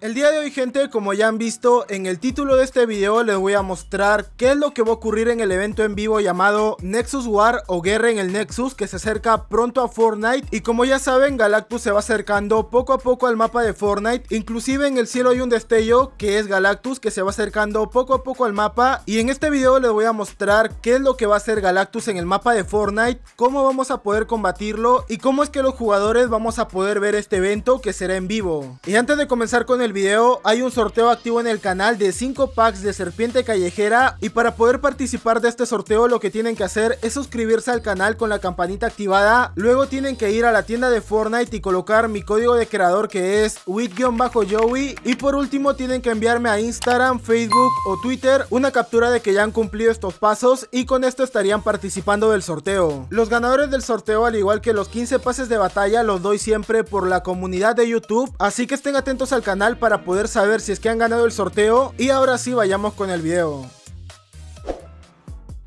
El día de hoy gente, como ya han visto en el título de este video les voy a mostrar qué es lo que va a ocurrir en el evento en vivo llamado Nexus War o Guerra en el Nexus que se acerca pronto a Fortnite y como ya saben Galactus se va acercando poco a poco al mapa de Fortnite, inclusive en el cielo hay un destello que es Galactus que se va acercando poco a poco al mapa y en este video les voy a mostrar qué es lo que va a hacer Galactus en el mapa de Fortnite, cómo vamos a poder combatirlo y cómo es que los jugadores vamos a poder ver este evento que será en vivo. Y antes de comenzar con el el video, hay un sorteo activo en el canal de 5 packs de serpiente callejera y para poder participar de este sorteo lo que tienen que hacer es suscribirse al canal con la campanita activada, luego tienen que ir a la tienda de Fortnite y colocar mi código de creador que es wit-joey y por último tienen que enviarme a Instagram, Facebook o Twitter una captura de que ya han cumplido estos pasos y con esto estarían participando del sorteo. Los ganadores del sorteo al igual que los 15 pases de batalla los doy siempre por la comunidad de YouTube, así que estén atentos al canal para poder saber si es que han ganado el sorteo. Y ahora sí vayamos con el video.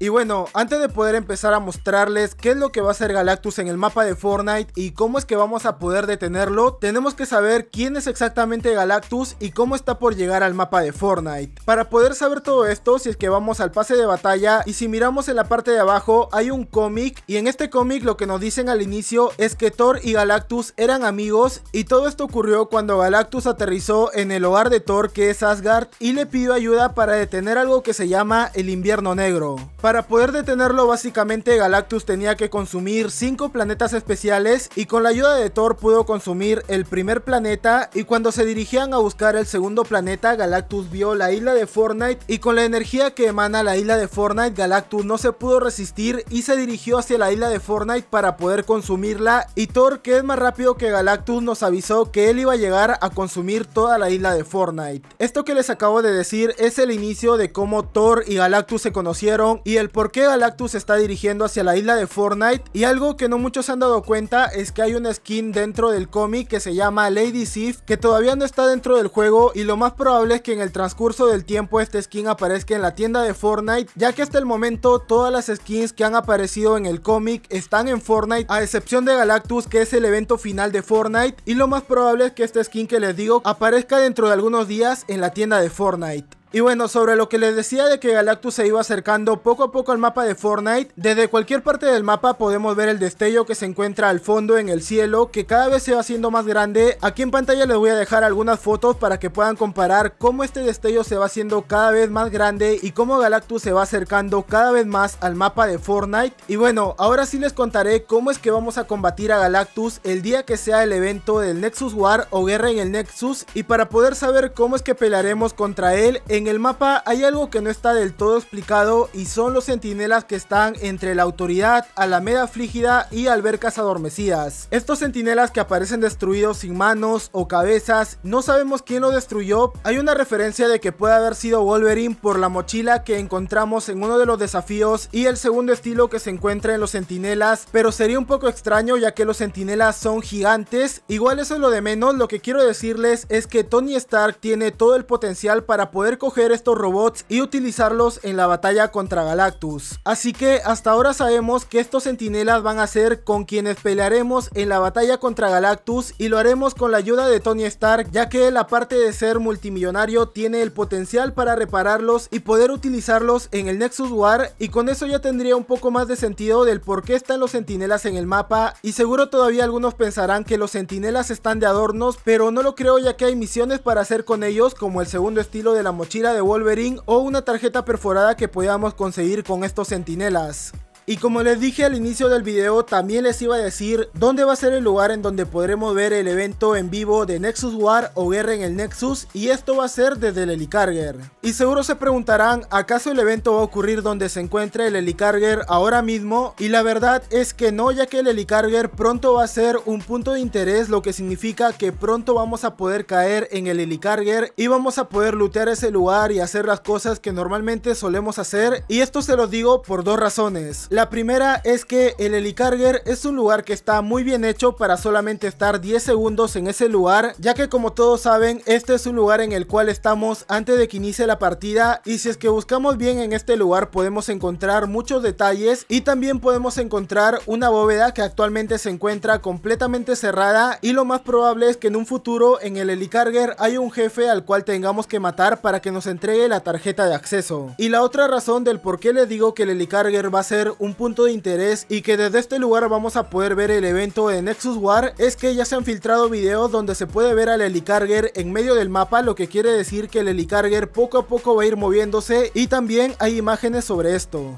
Y bueno, antes de poder empezar a mostrarles qué es lo que va a hacer Galactus en el mapa de Fortnite y cómo es que vamos a poder detenerlo, tenemos que saber quién es exactamente Galactus y cómo está por llegar al mapa de Fortnite. Para poder saber todo esto, si es que vamos al pase de batalla y si miramos en la parte de abajo hay un cómic y en este cómic lo que nos dicen al inicio es que Thor y Galactus eran amigos y todo esto ocurrió cuando Galactus aterrizó en el hogar de Thor que es Asgard y le pidió ayuda para detener algo que se llama el invierno negro. Para poder detenerlo básicamente Galactus tenía que consumir 5 planetas especiales y con la ayuda de Thor pudo consumir el primer planeta y cuando se dirigían a buscar el segundo planeta Galactus vio la isla de Fortnite y con la energía que emana la isla de Fortnite Galactus no se pudo resistir y se dirigió hacia la isla de Fortnite para poder consumirla y Thor que es más rápido que Galactus nos avisó que él iba a llegar a consumir toda la isla de Fortnite. Esto que les acabo de decir es el inicio de cómo Thor y Galactus se conocieron y el por qué Galactus está dirigiendo hacia la isla de Fortnite y algo que no muchos han dado cuenta es que hay una skin dentro del cómic que se llama Lady Sif que todavía no está dentro del juego y lo más probable es que en el transcurso del tiempo esta skin aparezca en la tienda de Fortnite ya que hasta el momento todas las skins que han aparecido en el cómic están en Fortnite a excepción de Galactus que es el evento final de Fortnite y lo más probable es que esta skin que les digo aparezca dentro de algunos días en la tienda de Fortnite. Y bueno, sobre lo que les decía de que Galactus se iba acercando poco a poco al mapa de Fortnite, desde cualquier parte del mapa podemos ver el destello que se encuentra al fondo en el cielo, que cada vez se va haciendo más grande. Aquí en pantalla les voy a dejar algunas fotos para que puedan comparar cómo este destello se va haciendo cada vez más grande y cómo Galactus se va acercando cada vez más al mapa de Fortnite. Y bueno, ahora sí les contaré cómo es que vamos a combatir a Galactus el día que sea el evento del Nexus War o Guerra en el Nexus y para poder saber cómo es que pelearemos contra él en el mapa hay algo que no está del todo explicado y son los centinelas que están entre la autoridad, Alameda Frígida y Albercas Adormecidas. Estos centinelas que aparecen destruidos sin manos o cabezas, no sabemos quién lo destruyó. Hay una referencia de que puede haber sido Wolverine por la mochila que encontramos en uno de los desafíos y el segundo estilo que se encuentra en los centinelas, pero sería un poco extraño ya que los centinelas son gigantes. Igual eso es lo de menos, lo que quiero decirles es que Tony Stark tiene todo el potencial para poder estos robots y utilizarlos en la batalla contra Galactus. Así que hasta ahora sabemos que estos sentinelas van a ser con quienes pelearemos en la batalla contra Galactus y lo haremos con la ayuda de Tony Stark ya que la parte de ser multimillonario tiene el potencial para repararlos y poder utilizarlos en el Nexus War y con eso ya tendría un poco más de sentido del por qué están los sentinelas en el mapa y seguro todavía algunos pensarán que los sentinelas están de adornos pero no lo creo ya que hay misiones para hacer con ellos como el segundo estilo de la mochila de Wolverine o una tarjeta perforada que podíamos conseguir con estos sentinelas. Y como les dije al inicio del video, también les iba a decir dónde va a ser el lugar en donde podremos ver el evento en vivo de Nexus War o Guerra en el Nexus y esto va a ser desde el Helicarrier. Y seguro se preguntarán, ¿acaso el evento va a ocurrir donde se encuentra el Helicarrier ahora mismo? Y la verdad es que no, ya que el Helicarrier pronto va a ser un punto de interés, lo que significa que pronto vamos a poder caer en el Helicarrier y vamos a poder lootear ese lugar y hacer las cosas que normalmente solemos hacer y esto se lo digo por dos razones. La primera es que el helicarger es un lugar que está muy bien hecho para solamente estar 10 segundos en ese lugar, ya que como todos saben, este es un lugar en el cual estamos antes de que inicie la partida y si es que buscamos bien en este lugar podemos encontrar muchos detalles y también podemos encontrar una bóveda que actualmente se encuentra completamente cerrada y lo más probable es que en un futuro en el helicarger hay un jefe al cual tengamos que matar para que nos entregue la tarjeta de acceso. Y la otra razón del por qué les digo que el helicarger va a ser un punto de interés y que desde este lugar vamos a poder ver el evento de Nexus War es que ya se han filtrado videos donde se puede ver al Helicarger en medio del mapa, lo que quiere decir que el Helicarger poco a poco va a ir moviéndose y también hay imágenes sobre esto.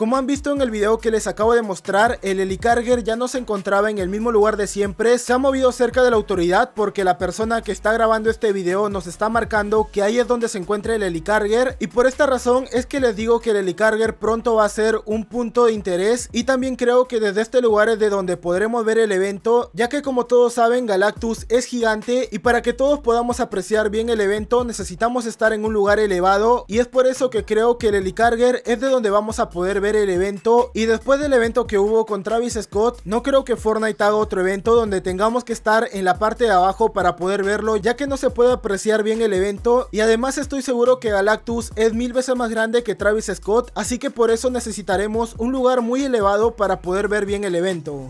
Como han visto en el video que les acabo de mostrar, el helicarger ya no se encontraba en el mismo lugar de siempre, se ha movido cerca de la autoridad porque la persona que está grabando este video nos está marcando que ahí es donde se encuentra el helicarger y por esta razón es que les digo que el helicarger pronto va a ser un punto de interés y también creo que desde este lugar es de donde podremos ver el evento, ya que como todos saben Galactus es gigante y para que todos podamos apreciar bien el evento necesitamos estar en un lugar elevado y es por eso que creo que el helicarger es de donde vamos a poder ver el evento y después del evento que hubo con Travis Scott, no creo que Fortnite haga otro evento donde tengamos que estar en la parte de abajo para poder verlo ya que no se puede apreciar bien el evento y además estoy seguro que Galactus es mil veces más grande que Travis Scott así que por eso necesitaremos un lugar muy elevado para poder ver bien el evento.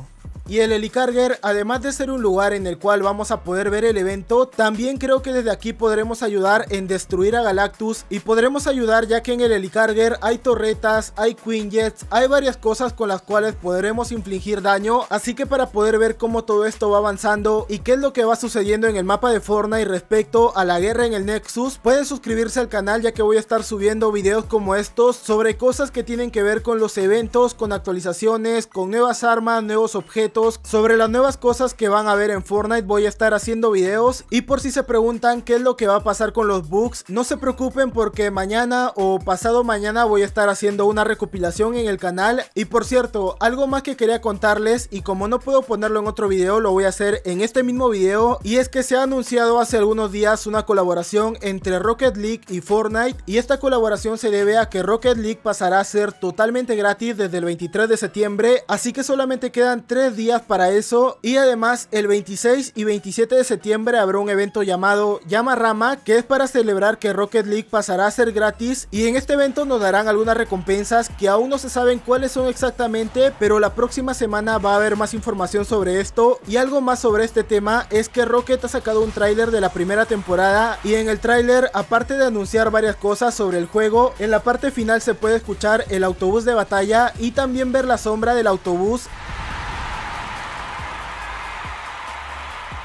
Y el Helicarger, además de ser un lugar en el cual vamos a poder ver el evento, también creo que desde aquí podremos ayudar en destruir a Galactus y podremos ayudar ya que en el Helicarger hay torretas, hay Queen Jets, hay varias cosas con las cuales podremos infligir daño, así que para poder ver cómo todo esto va avanzando y qué es lo que va sucediendo en el mapa de Fortnite respecto a la guerra en el Nexus, pueden suscribirse al canal ya que voy a estar subiendo videos como estos sobre cosas que tienen que ver con los eventos, con actualizaciones, con nuevas armas, nuevos objetos, sobre las nuevas cosas que van a ver en Fortnite. Voy a estar haciendo videos y por si se preguntan qué es lo que va a pasar con los bugs, no se preocupen porque mañana o pasado mañana voy a estar haciendo una recopilación en el canal. Y por cierto, algo más que quería contarles y como no puedo ponerlo en otro video, lo voy a hacer en este mismo video y es que se ha anunciado hace algunos días una colaboración entre Rocket League y Fortnite y esta colaboración se debe a que Rocket League pasará a ser totalmente gratis desde el 23 de septiembre, así que solamente quedan 3 días para eso. Y además el 26 y 27 de septiembre habrá un evento llamado Llama Rama, que es para celebrar que Rocket League pasará a ser gratis. Y en este evento nos darán algunas recompensas que aún no se saben cuáles son exactamente, pero la próxima semana va a haber más información sobre esto. Y algo más sobre este tema es que Rocket ha sacado un tráiler de la primera temporada y en el tráiler, aparte de anunciar varias cosas sobre el juego, en la parte final se puede escuchar el autobús de batalla y también ver la sombra del autobús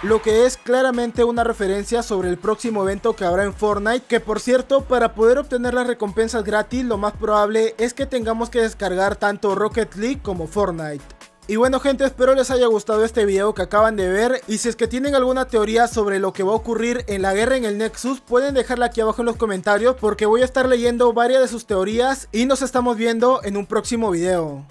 lo que es claramente una referencia sobre el próximo evento que habrá en Fortnite, que por cierto, para poder obtener las recompensas gratis, lo más probable es que tengamos que descargar tanto Rocket League como Fortnite. Y bueno gente, espero les haya gustado este video que acaban de ver y si es que tienen alguna teoría sobre lo que va a ocurrir en la guerra en el Nexus pueden dejarla aquí abajo en los comentarios porque voy a estar leyendo varias de sus teorías y nos estamos viendo en un próximo video.